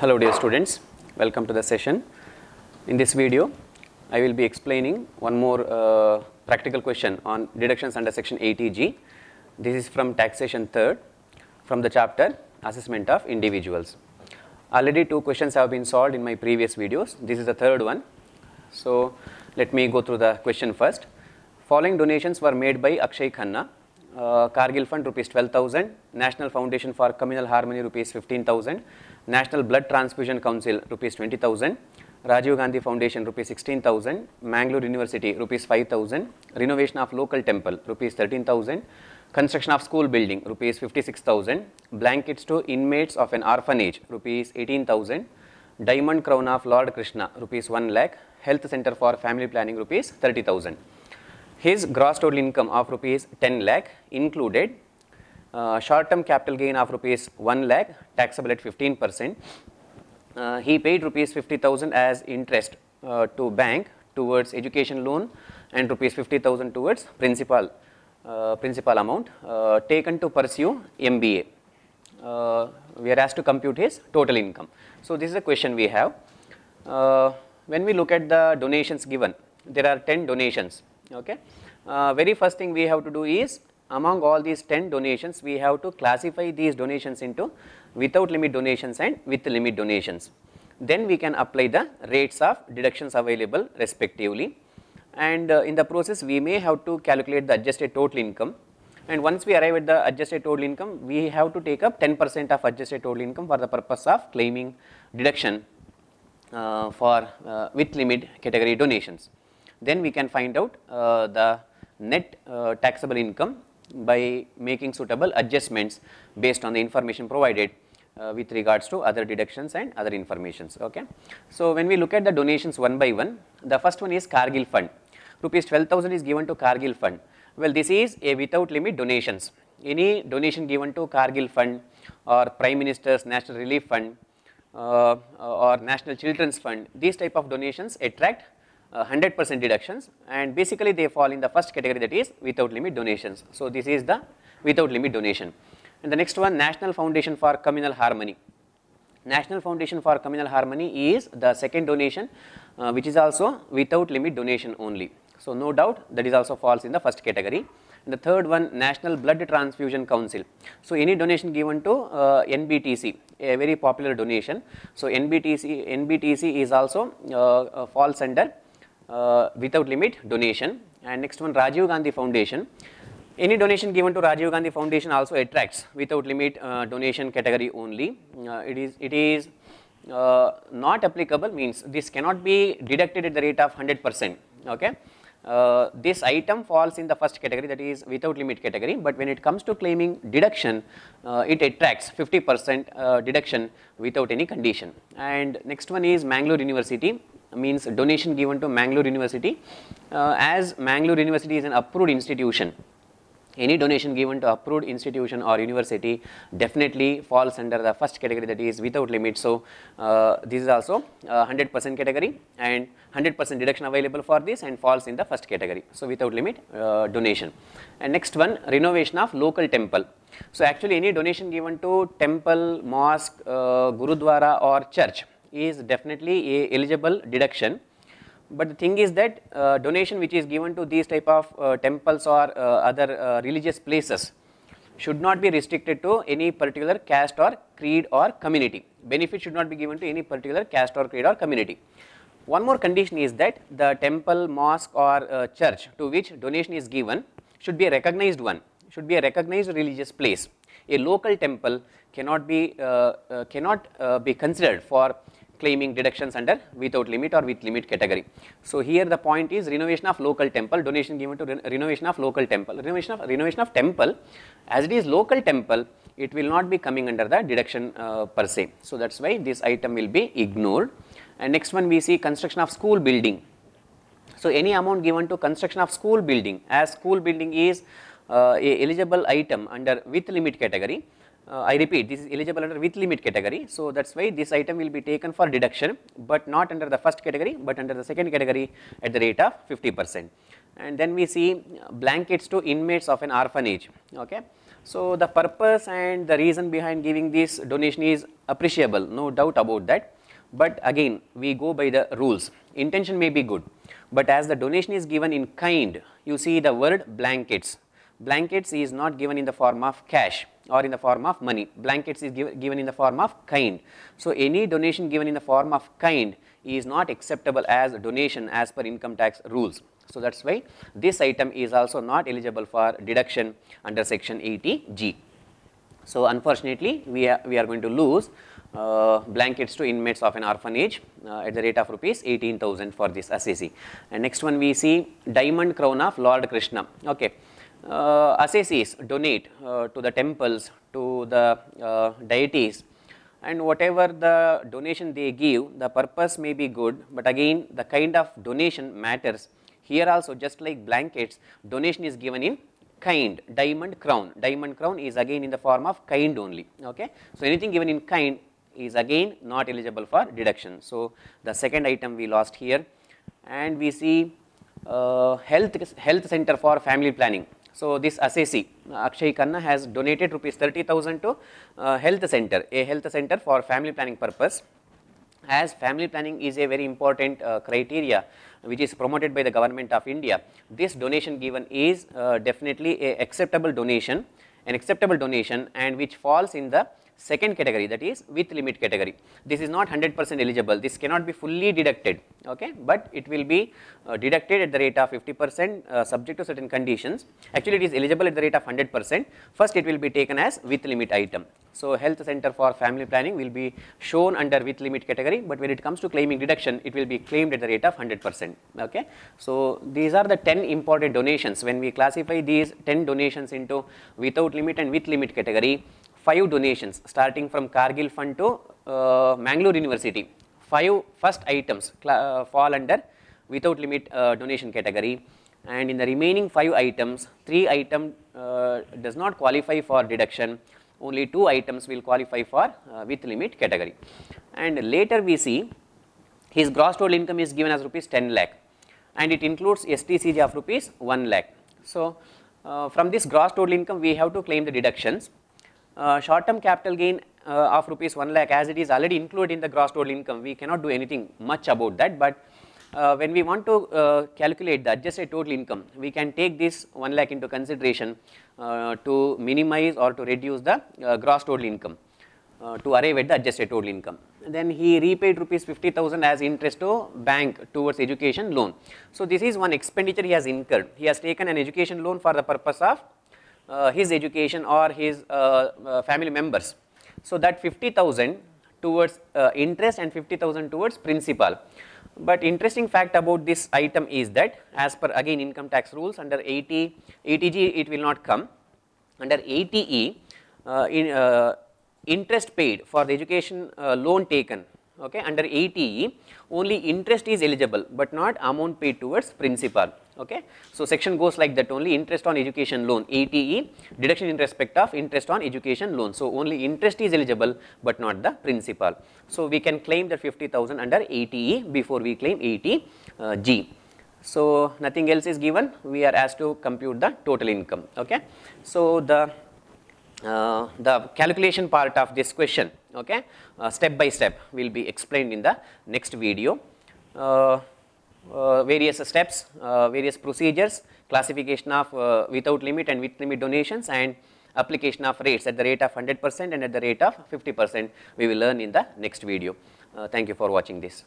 Hello dear students, welcome to the session. In this video, I will be explaining one more uh, practical question on deductions under section 80G. This is from taxation 3rd from the chapter assessment of individuals. Already two questions have been solved in my previous videos. This is the third one. So let me go through the question first. Following donations were made by Akshay Khanna uh, Cargill Fund rupees 12,000, National Foundation for Communal Harmony rupees 15,000, National Blood Transfusion Council rupees 20,000, Rajiv Gandhi Foundation rupees 16,000, Mangalore University rupees 5,000, renovation of local temple rupees 13,000, construction of school building rupees 56,000, blankets to inmates of an orphanage rupees 18,000, diamond crown of Lord Krishna rupees 1 lakh, health center for family planning rupees 30,000. His gross total income of rupees 10 lakh included uh, short-term capital gain of rupees 1 lakh, taxable at 15 percent. Uh, he paid rupees 50,000 as interest uh, to bank towards education loan and rupees 50,000 towards principal, uh, principal amount uh, taken to pursue MBA. Uh, we are asked to compute his total income. So, this is a question we have. when we look at the donations given, there are 10 donations. Okay? very first thing we have to do is among all these 10 donations, we have to classify these donations into without limit donations and with limit donations. Then we can apply the rates of deductions available respectively and uh, in the process we may have to calculate the adjusted total income and once we arrive at the adjusted total income, we have to take up 10 percent of adjusted total income for the purpose of claiming deduction uh, for uh, with limit category donations. Then we can find out uh, the net uh, taxable income by making suitable adjustments based on the information provided uh, with regards to other deductions and other informations. Okay. So, when we look at the donations one by one, the first one is Cargill fund. Rupees 12,000 is given to Cargill fund. Well, this is a without limit donations. Any donation given to Cargill fund or Prime Minister's National Relief Fund uh, or National Children's Fund, these type of donations attract 100% uh, deductions and basically they fall in the first category that is without limit donations. So this is the without limit donation. And the next one National Foundation for Communal Harmony. National Foundation for Communal Harmony is the second donation uh, which is also without limit donation only. So no doubt that is also falls in the first category. And the third one National Blood Transfusion Council. So any donation given to uh, NBTC, a very popular donation. So NBTC, NBTC is also uh, uh, falls under uh, without limit donation and next one Rajiv Gandhi Foundation. Any donation given to Rajiv Gandhi Foundation also attracts without limit uh, donation category only. Uh, it is, it is uh, not applicable means this cannot be deducted at the rate of 100 percent okay uh, this item falls in the first category that is without limit category but when it comes to claiming deduction uh, it attracts 50 percent deduction without any condition and next one is Mangalore University means donation given to Mangalore University. Uh, as Mangalore University is an approved institution, any donation given to approved institution or university definitely falls under the first category that is without limit. So, uh, this is also 100% category and 100% deduction available for this and falls in the first category. So, without limit uh, donation. And next one renovation of local temple. So, actually any donation given to temple, mosque, uh, gurudwara or church is definitely a eligible deduction. But the thing is that uh, donation which is given to these type of uh, temples or uh, other uh, religious places should not be restricted to any particular caste or creed or community. Benefit should not be given to any particular caste or creed or community. One more condition is that the temple, mosque or uh, church to which donation is given should be a recognized one, should be a recognized religious place. A local temple cannot be, uh, uh, cannot uh, be considered for claiming deductions under without limit or with limit category. So, here the point is renovation of local temple, donation given to re renovation of local temple, renovation of, renovation of temple as it is local temple, it will not be coming under the deduction uh, per se. So, that is why this item will be ignored and next one we see construction of school building. So, any amount given to construction of school building as school building is uh, eligible item under with limit category uh, I repeat this is eligible under with limit category. So that is why this item will be taken for deduction but not under the first category but under the second category at the rate of 50 percent. And then we see uh, blankets to inmates of an orphanage. Okay. So the purpose and the reason behind giving this donation is appreciable no doubt about that but again we go by the rules intention may be good but as the donation is given in kind you see the word blankets blankets is not given in the form of cash or in the form of money. Blankets is give, given in the form of kind. So, any donation given in the form of kind is not acceptable as donation as per income tax rules. So, that is why this item is also not eligible for deduction under section 80G. So, unfortunately, we are, we are going to lose uh, blankets to inmates of an orphanage uh, at the rate of rupees 18,000 for this assessee. And next one we see diamond crown of Lord Krishna. Okay uh, donate uh, to the temples, to the uh, deities and whatever the donation they give, the purpose may be good, but again the kind of donation matters. Here also just like blankets, donation is given in kind, diamond crown. Diamond crown is again in the form of kind only. Okay? So, anything given in kind is again not eligible for deduction. So, the second item we lost here and we see uh, health, health center for family planning. So, this assessee Akshay Kanna has donated rupees 30,000 to uh, health center, a health center for family planning purpose as family planning is a very important uh, criteria which is promoted by the government of India. This donation given is uh, definitely a acceptable donation, an acceptable donation and which falls in the second category that is with limit category. This is not 100 percent eligible, this cannot be fully deducted, okay, but it will be uh, deducted at the rate of 50 percent uh, subject to certain conditions. Actually, it is eligible at the rate of 100 percent. First, it will be taken as with limit item. So, health center for family planning will be shown under with limit category, but when it comes to claiming deduction, it will be claimed at the rate of 100 percent, okay. So, these are the 10 important donations. When we classify these 10 donations into without limit and with limit category, five donations starting from Kargil Fund to uh, Mangalore University. Five first items uh, fall under without limit uh, donation category and in the remaining five items, three item uh, does not qualify for deduction, only two items will qualify for uh, with limit category. And later we see his gross total income is given as rupees 10 lakh and it includes STCG of rupees 1 lakh. So, uh, from this gross total income we have to claim the deductions uh, short term capital gain uh, of rupees 1 lakh as it is already included in the gross total income we cannot do anything much about that but uh, when we want to calculate the adjusted total income we can take this 1 lakh into consideration to minimize or to reduce the gross total income to arrive at the adjusted total income. Then he repaid rupees 50,000 as interest to bank towards education loan. So, this is one expenditure he has incurred. He has taken an education loan for the purpose of uh, his education or his uh, uh, family members. So that 50,000 towards interest and 50,000 towards principal. But interesting fact about this item is that as per again income tax rules under 80 80G it will not come. Under 80 uh, in, uh, interest paid for the education uh, loan taken okay under 80E only interest is eligible but not amount paid towards principal okay. So section goes like that only interest on education loan ATE deduction in respect of interest on education loan. So only interest is eligible but not the principal. So we can claim that 50,000 under ATE before we claim ATG. Uh, so nothing else is given we are asked to compute the total income okay. So the uh, the calculation part of this question okay uh, step by step will be explained in the next video. Uh, uh, various steps, uh, various procedures, classification of uh, without limit and with limit donations and application of rates at the rate of 100% and at the rate of 50% we will learn in the next video. thank you for watching this.